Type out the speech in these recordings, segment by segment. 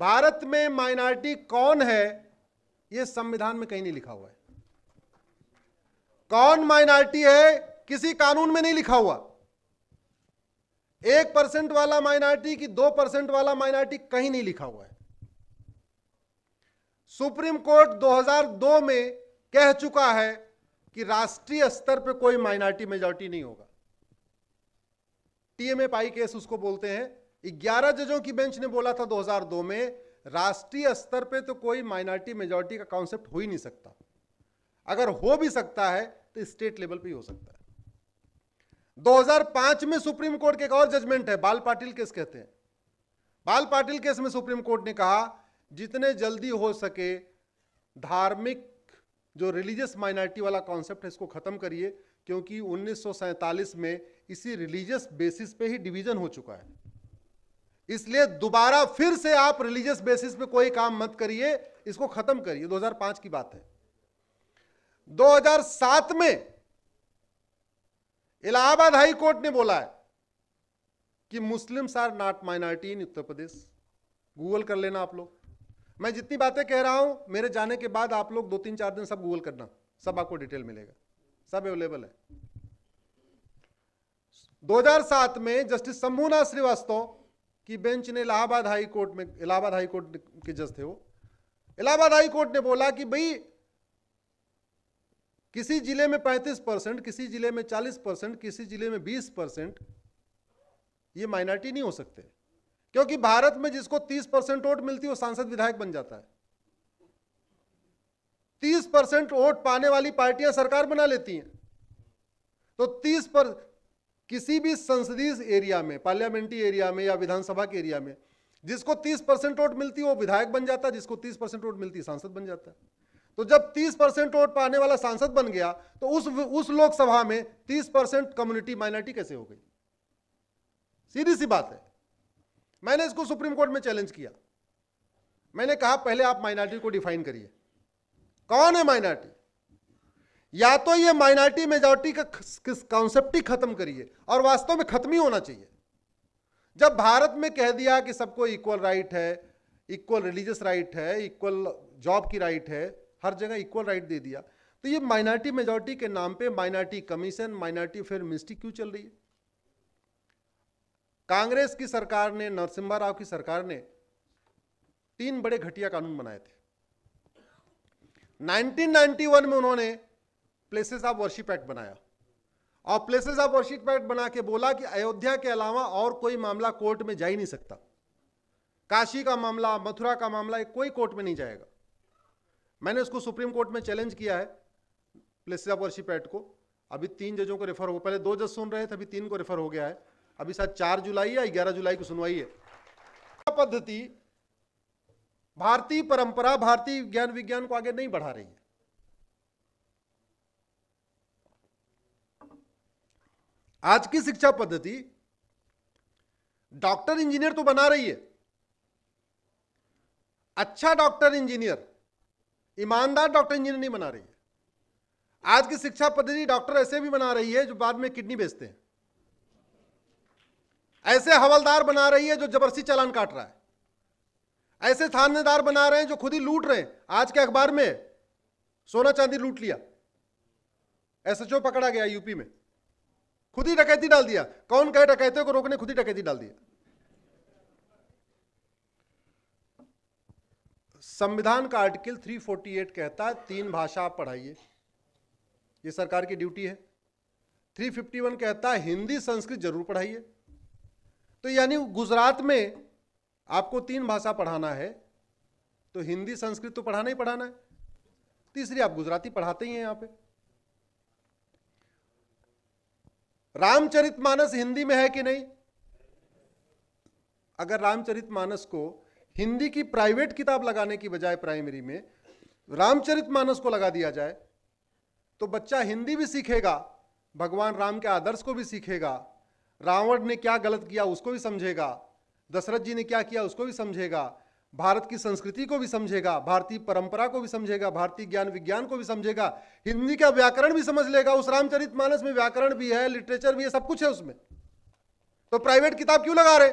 भारत में माइनॉरिटी कौन है यह संविधान में कहीं नहीं लिखा हुआ है कौन माइनॉरिटी है किसी कानून में नहीं लिखा हुआ एक परसेंट वाला माइनॉरिटी की दो परसेंट वाला माइनॉरिटी कहीं नहीं लिखा हुआ है सुप्रीम कोर्ट 2002 में कह चुका है कि राष्ट्रीय स्तर पर कोई माइनॉरिटी मेजोरिटी नहीं होगा पाई केस उसको बोलते हैं 11 जजों की बेंच ने बोला था 2002 में राष्ट्रीय स्तर पे तो कोई माइनॉरिटी मेजोरिटी का कॉन्सेप्ट हो ही नहीं सकता अगर हो भी सकता है तो स्टेट लेवल पे ही हो सकता है 2005 में सुप्रीम कोर्ट के एक और जजमेंट है बाल पाटिल केस कहते हैं बाल पाटिल केस में सुप्रीम कोर्ट ने कहा जितने जल्दी हो सके धार्मिक जो रिलीजियस माइनॉरिटी वाला कॉन्सेप्ट है इसको ख़त्म करिए क्योंकि उन्नीस में इसी रिलीजियस बेसिस पे ही डिवीजन हो चुका है इसलिए दोबारा फिर से आप रिलीजियस बेसिस पे कोई काम मत करिए इसको खत्म करिए 2005 की बात है 2007 में इलाहाबाद हाई कोर्ट ने बोला है कि Muslims are not minority in Uttar Pradesh Google कर लेना आप लोग मैं जितनी बातें कह रहा हूं मेरे जाने के बाद आप लोग दो तीन चार दिन सब गूगल करना सब आपको डिटेल मिलेगा सब अवेलेबल है 2007 में जस्टिस शंभुनाथ श्रीवास्तव कि बेंच ने इलाहाबाद हाई कोर्ट में इलाहाबाद हाई कोर्ट के जज थे वो इलाहाबाद हाई कोर्ट ने बोला कि भाई किसी जिले में 35 परसेंट किसी जिले में 40 परसेंट किसी जिले में 20 परसेंट ये माइनॉरिटी नहीं हो सकते क्योंकि भारत में जिसको 30 परसेंट वोट मिलती है वो सांसद विधायक बन जाता है 30 परसेंट वोट पाने वाली पार्टियां सरकार बना लेती हैं तो 30 पर किसी भी संसदीय एरिया में पार्लियामेंट्री एरिया में या विधानसभा के एरिया में जिसको 30 परसेंट वोट मिलती है वो विधायक बन जाता है जिसको 30 परसेंट वोट मिलती है सांसद बन जाता है तो जब 30 परसेंट वोट पाने वाला सांसद बन गया तो उस उस लोकसभा में 30 परसेंट कम्युनिटी माइनॉरिटी कैसे हो गई सीधी सी बात है मैंने इसको सुप्रीम कोर्ट में चैलेंज किया मैंने कहा पहले आप माइनॉरिटी को डिफाइन करिए कौन है माइनॉरिटी या तो ये माइनॉरिटी मेजोरिटी का कॉन्सेप्ट ही खत्म करिए और वास्तव में खत्म ही होना चाहिए जब भारत में कह दिया कि सबको इक्वल राइट है इक्वल रिलीजियस राइट है इक्वल जॉब की राइट है हर जगह इक्वल राइट दे दिया तो ये माइनॉरिटी मेजोरिटी के नाम पे minority commission minority fair ministry क्यों चल रही है कांग्रेस की सरकार ने नरसिम्हा राव की सरकार ने तीन बड़े घटिया कानून बनाए थे 1991 में उन्होंने प्लेसेस ऑफ वर्शिप एक्ट बनाया और प्लेसेस ऑफ वर्शिप एक्ट बना के बोला कि अयोध्या के अलावा और कोई मामला कोर्ट में जा ही नहीं सकता काशी का मामला मथुरा का मामला कोई कोर्ट में नहीं जाएगा मैंने उसको सुप्रीम कोर्ट में चैलेंज किया है प्लेसेस ऑफ वर्शिप एक्ट को अभी तीन जजों को रेफर हो पहले दो जज सुन रहे थे अभी तीन को रेफर हो गया है अभी शायद चार जुलाई या ग्यारह जुलाई को सुनवाई है पद्धति भारतीय परंपरा भारतीय ज्ञान विज्ञान को आगे नहीं बढ़ा रही है आज की शिक्षा पद्धति डॉक्टर इंजीनियर तो बना रही है अच्छा डॉक्टर इंजीनियर ईमानदार डॉक्टर इंजीनियर नहीं बना रही है आज की शिक्षा पद्धति डॉक्टर ऐसे भी बना रही है जो बाद में किडनी बेचते हैं ऐसे हवलदार बना रही है जो जबरसी चालान काट रहा है ऐसे थानेदार बना रहे हैं जो खुद ही लूट रहे हैं आज के अखबार में सोना चांदी लूट लिया एसएचओ पकड़ा गया यूपी में खुद ही डकैती डाल दिया कौन कहे डकैतों को रोकने खुद ही डकैती डाल दिया संविधान का आर्टिकल 348 कहता है तीन भाषा आप पढ़ाइए ये सरकार की ड्यूटी है 351 कहता है हिंदी संस्कृत जरूर पढ़ाइए तो यानी गुजरात में आपको तीन भाषा पढ़ाना है तो हिंदी संस्कृत तो पढ़ाना ही पढ़ाना है तीसरी आप गुजराती पढ़ाते ही हैं यहाँ पे रामचरितमानस हिंदी में है कि नहीं अगर रामचरितमानस को हिंदी की प्राइवेट किताब लगाने की बजाय प्राइमरी में रामचरितमानस को लगा दिया जाए तो बच्चा हिंदी भी सीखेगा भगवान राम के आदर्श को भी सीखेगा रावण ने क्या गलत किया उसको भी समझेगा दशरथ जी ने क्या किया उसको भी समझेगा भारत की संस्कृति को भी समझेगा भारतीय परंपरा को भी समझेगा भारतीय ज्ञान विज्ञान को भी समझेगा हिंदी का व्याकरण भी समझ लेगा उस रामचरित मानस में व्याकरण भी है लिटरेचर भी है सब कुछ है उसमें तो प्राइवेट किताब क्यों लगा रहे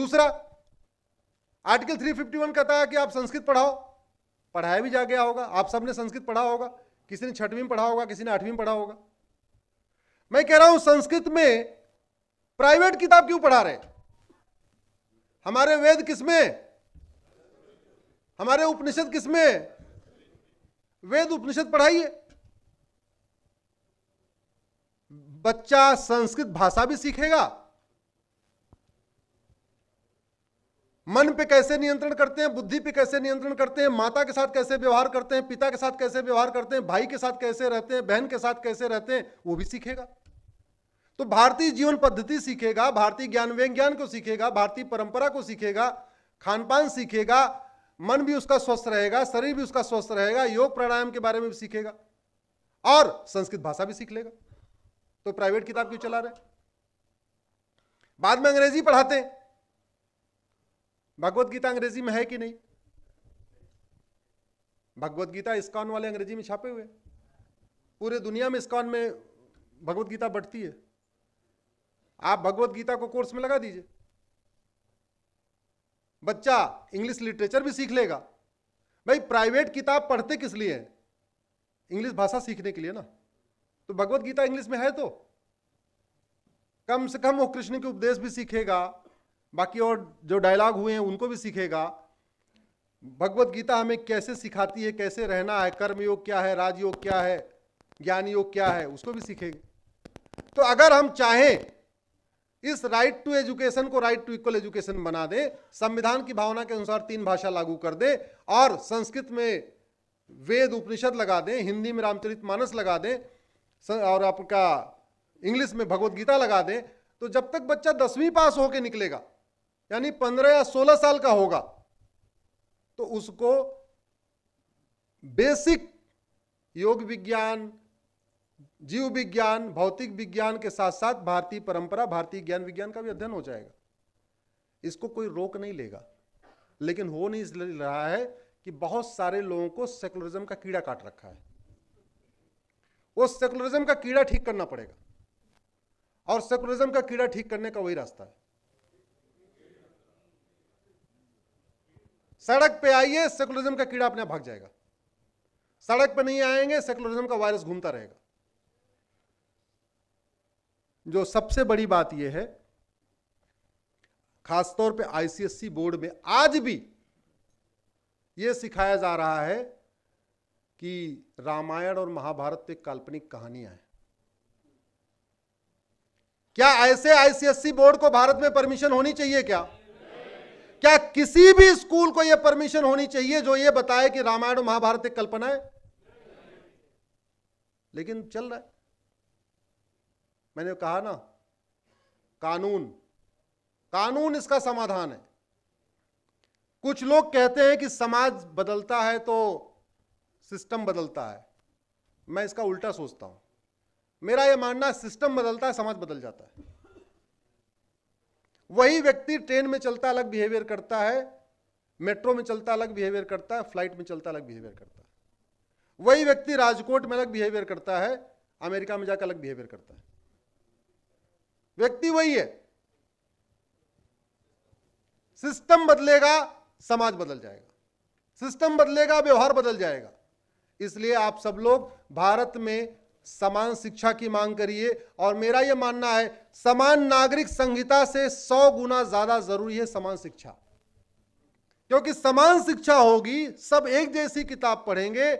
दूसरा आर्टिकल 351 कहता है कि आप संस्कृत पढ़ाओ पढ़ाया भी जा गया होगा आप सबने संस्कृत पढ़ा होगा किसी ने छठवीं पढ़ा होगा किसी ने आठवीं पढ़ा होगा मैं कह रहा हूं संस्कृत में प्राइवेट किताब क्यों पढ़ा रहे हमारे वेद किसमें हमारे उपनिषद किसमें वेद उपनिषद पढ़ाइए बच्चा संस्कृत भाषा भी सीखेगा मन पे कैसे नियंत्रण करते हैं बुद्धि पे कैसे नियंत्रण करते हैं माता के साथ कैसे व्यवहार करते हैं पिता के साथ कैसे व्यवहार करते हैं भाई के साथ कैसे रहते हैं बहन के साथ कैसे रहते हैं वो भी सीखेगा तो भारतीय जीवन पद्धति सीखेगा भारतीय ज्ञान व्यज्ञान को सीखेगा भारतीय परंपरा को सीखेगा खान पान सीखेगा मन भी उसका स्वस्थ रहेगा शरीर भी उसका स्वस्थ रहेगा योग प्राणायाम के बारे में भी सीखेगा और संस्कृत भाषा भी सीख लेगा तो प्राइवेट किताब क्यों चला रहे बाद में अंग्रेजी पढ़ाते भगवत गीता अंग्रेजी में है कि नहीं भगवत गीता इस्कॉन वाले अंग्रेजी में छापे हुए पूरे दुनिया में इस्कॉन में भगवत गीता बढ़ती है आप भगवत गीता को कोर्स में लगा दीजिए बच्चा इंग्लिश लिटरेचर भी सीख लेगा भाई प्राइवेट किताब पढ़ते किस लिए हैं इंग्लिश भाषा सीखने के लिए ना तो भगवत गीता इंग्लिश में है तो कम से कम वो कृष्ण के उपदेश भी सीखेगा बाकी और जो डायलॉग हुए हैं उनको भी सीखेगा भगवत गीता हमें कैसे सिखाती है कैसे रहना है कर्म योग क्या है राजयोग क्या है ज्ञान योग क्या है उसको भी सीखेगा तो अगर हम चाहें इस राइट टू एजुकेशन को राइट टू इक्वल एजुकेशन बना दे संविधान की भावना के अनुसार तीन भाषा लागू कर दे और संस्कृत में वेद उपनिषद लगा दें हिंदी में रामचरित मानस लगा दें और आपका इंग्लिश में भगवत गीता लगा दें तो जब तक बच्चा दसवीं पास होकर निकलेगा यानी पंद्रह या सोलह साल का होगा तो उसको बेसिक योग विज्ञान जीव विज्ञान भौतिक विज्ञान के साथ साथ भारतीय परंपरा भारतीय ज्ञान विज्ञान का भी अध्ययन हो जाएगा इसको कोई रोक नहीं लेगा लेकिन हो नहीं इसलिए रहा है कि बहुत सारे लोगों को सेकुलरिज्म का कीड़ा काट रखा है वो सेकुलरिज्म का कीड़ा ठीक करना पड़ेगा और सेकुलरिज्म का कीड़ा ठीक करने का वही रास्ता है सड़क पे आइए सेकुलरिज्म का कीड़ा अपने भाग जाएगा सड़क पे नहीं आएंगे सेकुलरिज्म का वायरस घूमता रहेगा जो सबसे बड़ी बात यह है खासतौर पे आईसीएससी बोर्ड में आज भी यह सिखाया जा रहा है कि रामायण और महाभारत तो एक काल्पनिक कहानियां हैं क्या ऐसे आईसीएससी बोर्ड को भारत में परमिशन होनी चाहिए क्या क्या किसी भी स्कूल को यह परमिशन होनी चाहिए जो ये बताए कि रामायण और महाभारत एक कल्पना है लेकिन चल रहा है मैंने कहा ना कानून कानून इसका समाधान है कुछ लोग कहते हैं कि समाज बदलता है तो सिस्टम बदलता है मैं इसका उल्टा सोचता हूं मेरा यह मानना है सिस्टम बदलता है समाज बदल जाता है वही व्यक्ति ट्रेन में चलता अलग बिहेवियर करता है मेट्रो में चलता अलग बिहेवियर करता है फ्लाइट में चलता अलग बिहेवियर करता है वही व्यक्ति राजकोट में अलग बिहेवियर करता है अमेरिका में जाकर अलग बिहेवियर करता है व्यक्ति वही है सिस्टम बदलेगा समाज बदल जाएगा सिस्टम बदलेगा व्यवहार बदल जाएगा इसलिए आप सब लोग भारत में समान शिक्षा की मांग करिए और मेरा यह मानना है समान नागरिक संहिता से सौ गुना ज्यादा जरूरी है समान शिक्षा क्योंकि समान शिक्षा होगी सब एक जैसी किताब पढ़ेंगे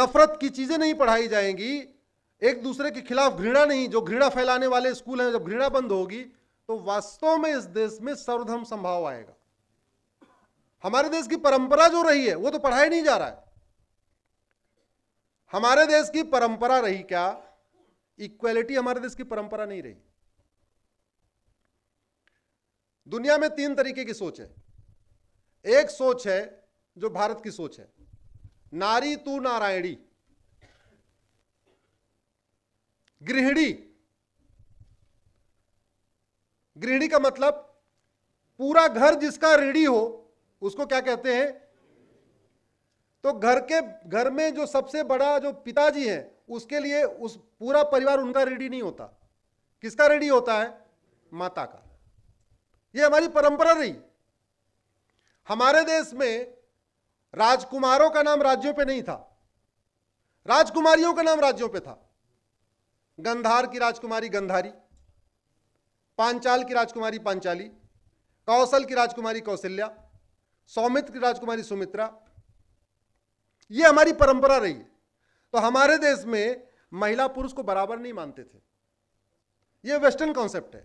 नफरत की चीजें नहीं पढ़ाई जाएंगी एक दूसरे के खिलाफ घृणा नहीं जो घृणा फैलाने वाले स्कूल हैं जब घृणा बंद होगी तो वास्तव में इस देश में सर्वधर्म संभाव आएगा हमारे देश की परंपरा जो रही है वो तो पढ़ाया नहीं जा रहा है हमारे देश की परंपरा रही क्या इक्वेलिटी हमारे देश की परंपरा नहीं रही दुनिया में तीन तरीके की सोच है एक सोच है जो भारत की सोच है नारी तू नारायणी गृहिणी गृहिणी का मतलब पूरा घर जिसका रीढ़ी हो उसको क्या कहते हैं तो घर के घर में जो सबसे बड़ा जो पिताजी है उसके लिए उस पूरा परिवार उनका रीढ़ी नहीं होता किसका रीढ़ी होता है माता का यह हमारी परंपरा रही हमारे देश में राजकुमारों का नाम राज्यों पे नहीं था राजकुमारियों का नाम राज्यों पे था गंधार की राजकुमारी गंधारी पांचाल की राजकुमारी पांचाली कौशल की राजकुमारी कौशल्या सौमित्र की राजकुमारी सुमित्रा ये हमारी परंपरा रही है तो हमारे देश में महिला पुरुष को बराबर नहीं मानते थे यह वेस्टर्न कॉन्सेप्ट है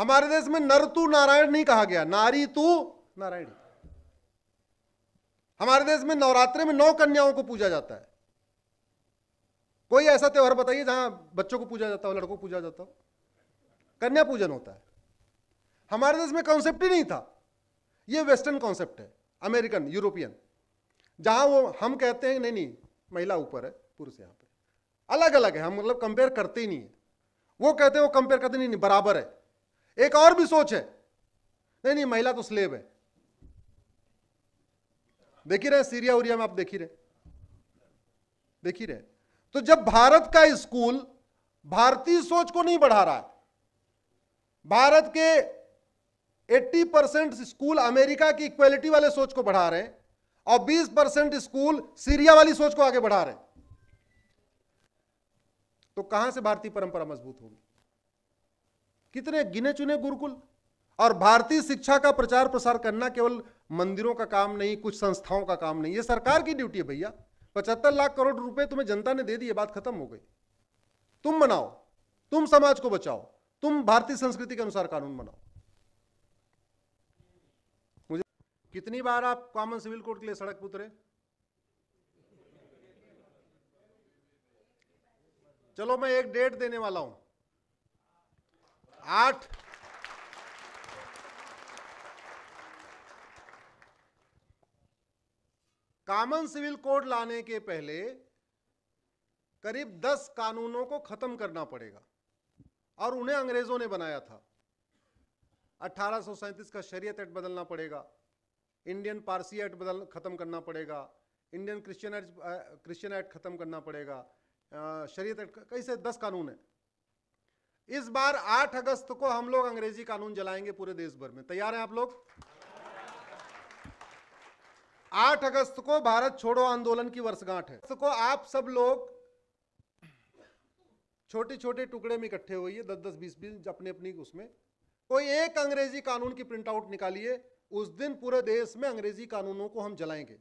हमारे देश में नर तू नारायण नहीं कहा गया नारी तू नारायण हमारे देश में नवरात्रे में नौ कन्याओं को पूजा जाता है कोई ऐसा त्यौहार बताइए जहां बच्चों को पूजा जाता हो लड़कों को पूजा जाता हो कन्या पूजन होता है हमारे देश में कॉन्सेप्ट ही नहीं था ये वेस्टर्न कॉन्सेप्ट है अमेरिकन यूरोपियन जहां वो हम कहते हैं नहीं नहीं महिला ऊपर है पुरुष यहाँ पे अलग अलग है हम मतलब कंपेयर करते ही नहीं है वो कहते हैं वो कंपेयर करते नहीं, नहीं बराबर है एक और भी सोच है नहीं नहीं महिला तो स्लेब है देखी रहे सीरिया उरिया में आप देखी रहे देखी रहे तो जब भारत का स्कूल भारतीय सोच को नहीं बढ़ा रहा है भारत के 80 परसेंट स्कूल अमेरिका की इक्वेलिटी वाले सोच को बढ़ा रहे हैं और 20 परसेंट स्कूल सीरिया वाली सोच को आगे बढ़ा रहे हैं तो कहां से भारतीय परंपरा मजबूत होगी कितने गिने चुने गुरुकुल और भारतीय शिक्षा का प्रचार प्रसार करना केवल मंदिरों का काम नहीं कुछ संस्थाओं का काम नहीं ये सरकार की ड्यूटी है भैया पचहत्तर लाख करोड़ रुपए तुम्हें जनता ने दे दी बात खत्म हो गई तुम बनाओ तुम समाज को बचाओ तुम भारतीय संस्कृति के अनुसार कानून बनाओ मुझे कितनी बार आप कॉमन सिविल कोड के लिए सड़क उतरे चलो मैं एक डेट देने वाला हूं आठ कॉमन सिविल कोड लाने के पहले करीब दस कानूनों को खत्म करना पड़ेगा और उन्हें अंग्रेजों ने बनाया था अट्ठारह का शरीयत एक्ट बदलना पड़ेगा इंडियन पारसी एक्ट बदल खत्म करना पड़ेगा Indian Christian act Christian act खत्म करना पड़ेगा शरीयत एक्ट कई से दस कानून है इस बार 8 अगस्त को हम लोग अंग्रेजी कानून जलाएंगे पूरे देश भर में तैयार हैं आप लोग आठ अगस्त को भारत छोड़ो आंदोलन की वर्षगांठ है तो आप सब लोग छोटे छोटे टुकड़े में इकट्ठे हुई दस दस बीस बीस अपने अपनी उसमें कोई एक अंग्रेजी कानून की प्रिंट आउट निकालिए उस दिन पूरे देश में अंग्रेजी कानूनों को हम जलाएंगे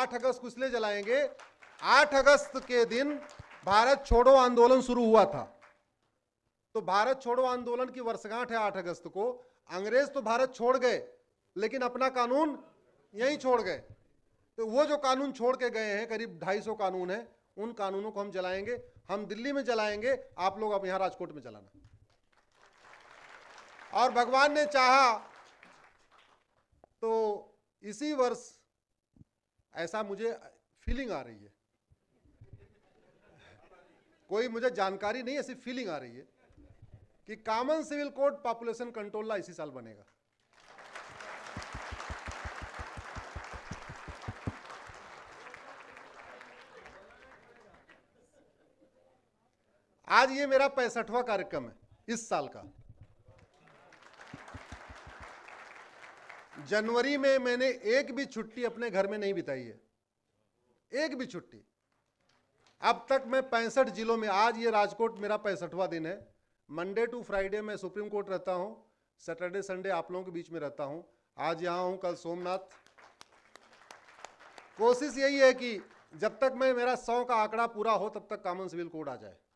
आठ अगस्त को इसलिए जलाएंगे आठ अगस्त के दिन भारत छोड़ो आंदोलन शुरू हुआ था तो भारत छोड़ो आंदोलन की वर्षगांठ है आठ अगस्त को अंग्रेज तो भारत छोड़ गए लेकिन अपना कानून यही छोड़ गए तो वो जो कानून छोड़ के गए हैं करीब ढाई सौ कानून हैं उन कानूनों को हम जलाएंगे हम दिल्ली में जलाएंगे आप लोग अब यहाँ राजकोट में जलाना और भगवान ने चाहा तो इसी वर्ष ऐसा मुझे फीलिंग आ रही है कोई मुझे जानकारी नहीं ऐसी फीलिंग आ रही है कि common civil code population control law इसी साल बनेगा आज ये मेरा पैंसठवा कार्यक्रम है इस साल का जनवरी में मैंने एक भी छुट्टी अपने घर में नहीं बिताई है एक भी छुट्टी अब तक मैं पैंसठ जिलों में आज ये राजकोट मेरा पैंसठवा दिन है मंडे टू फ्राइडे मैं सुप्रीम कोर्ट रहता हूँ सैटरडे संडे आप लोगों के बीच में रहता हूँ आज यहाँ हूँ कल सोमनाथ कोशिश यही है कि जब तक मैं मेरा सौ का आंकड़ा पूरा हो तब तक कॉमन सिविल कोड आ जाए